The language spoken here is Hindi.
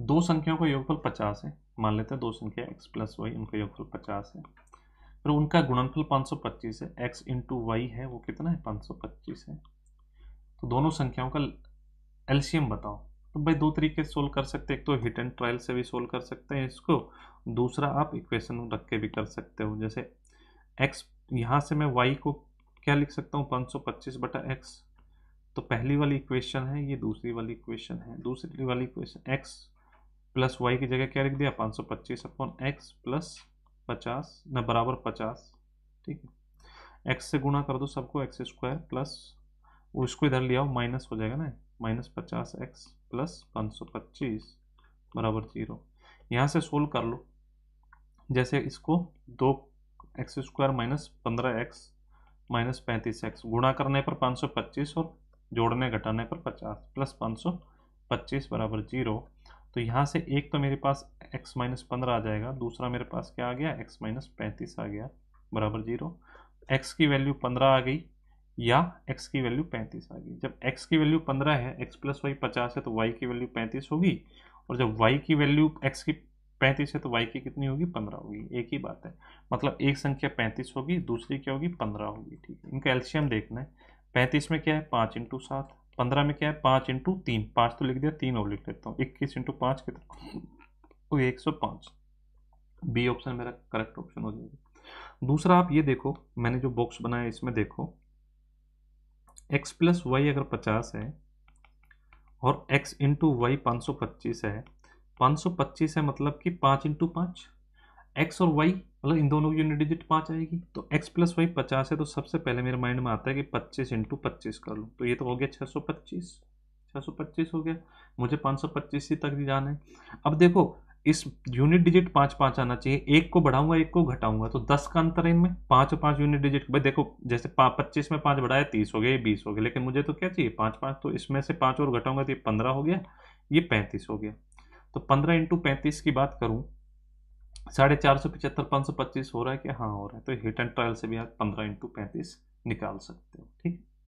दो संख्याओं का योगफल पचास है मान लेते हैं दो संख्या एक्स प्लस वाई उनका योगफल पचास है फिर उनका गुणनफल 525 है एक्स इंटू वाई है वो कितना है 525 है तो दोनों संख्याओं का एल्शियम बताओ तो भाई दो तरीके से सोल्व कर सकते हैं एक तो हिट एंड ट्रायल से भी सोल्व कर सकते हैं इसको दूसरा आप इक्वेशन रख के भी कर सकते हो जैसे एक्स यहाँ से मैं वाई को क्या लिख सकता हूँ पाँच सौ पच्चीस बटा एक्स तो पहली वाली इक्वेशन है ये दूसरी वाली इक्वेशन है दूसरी वाली इक्वेशन एक्स प्लस वाई की जगह क्या लिख दिया पाँच सौ पच्चीस अपॉन एक्स प्लस पचास न बराबर पचास ठीक है एक्स से गुणा कर दो सबको एक्स स्क्वायर प्लस उसको इधर ले आओ माइनस हो जाएगा ना माइनस पचास एक्स प्लस पाँच सौ पच्चीस बराबर जीरो यहाँ से सोल्व कर लो जैसे इसको दो एक्स स्क्वायर माइनस पंद्रह एक्स माइनस पैंतीस एक्स गुणा करने पर पाँच सौ पच्चीस और जोड़ने घटाने पर पचास प्लस पाँच सौ पच्चीस बराबर जीरो तो यहाँ से एक तो मेरे पास x माइनस पंद्रह आ जाएगा दूसरा मेरे पास क्या आ गया x माइनस पैंतीस आ गया बराबर जीरो x की वैल्यू पंद्रह आ गई या x की वैल्यू पैंतीस आ गई जब x की वैल्यू पंद्रह है x प्लस वाई पचास है तो y की वैल्यू पैंतीस होगी और जब y की वैल्यू x की पैंतीस है तो y की कितनी होगी पंद्रह होगी एक ही बात है मतलब एक संख्या पैंतीस होगी दूसरी क्या होगी पंद्रह होगी ठीक है इनका एल्शियम देखना है पैंतीस में क्या है पाँच इंटू सात पंद्रह में क्या है पाँच इंटू तीन पाँच तो लिख दिया तीन और लिख लेता हूँ इक्कीस इंटू पाँच कितना तो एक सौ पाँच बी ऑप्शन मेरा करेक्ट ऑप्शन हो जाएगा दूसरा आप ये देखो मैंने जो बॉक्स बनाया इसमें देखो एक्स प्लस वाई अगर पचास है और एक्स इंटू वाई पाँच सौ पच्चीस है पाँच सौ पच्चीस है मतलब कि पाँच इंटू पाँच एक्स और वाई मतलब इन दोनों की यूनिट डिजिट पाँच आएगी तो एक्स प्लस वाई पचास है तो सबसे पहले मेरे माइंड में आता है कि पच्चीस इंटू पच्चीस कर लूँ तो ये तो हो गया छः सौ पच्चीस छः सौ पच्चीस हो गया मुझे पाँच सौ पच्चीस ही तक जाना है अब देखो इस यूनिट डिजिट पाँच पाँच आना चाहिए एक को बढ़ाऊंगा एक को घटाऊंगा तो दस का अंतर है इनमें पाँच और पाँच यूनिट डिजिट भाई देखो जैसे पच्चीस में पाँच बढ़ाया तीस हो गया बीस हो गया लेकिन मुझे तो क्या चाहिए पाँच पाँच तो इसमें से पाँच और घटाऊंगा तो ये पंद्रह हो गया ये पैंतीस हो गया तो पंद्रह इंटू पैंतीस की बात करूँ साढ़े चार सौ पिचहत्तर पाँच सौ पच्चीस हो रहा है कि हाँ हो रहा है तो हिट एंड ट्रायल से भी आप पंद्रह इंटू पैंतीस निकाल सकते हो ठीक है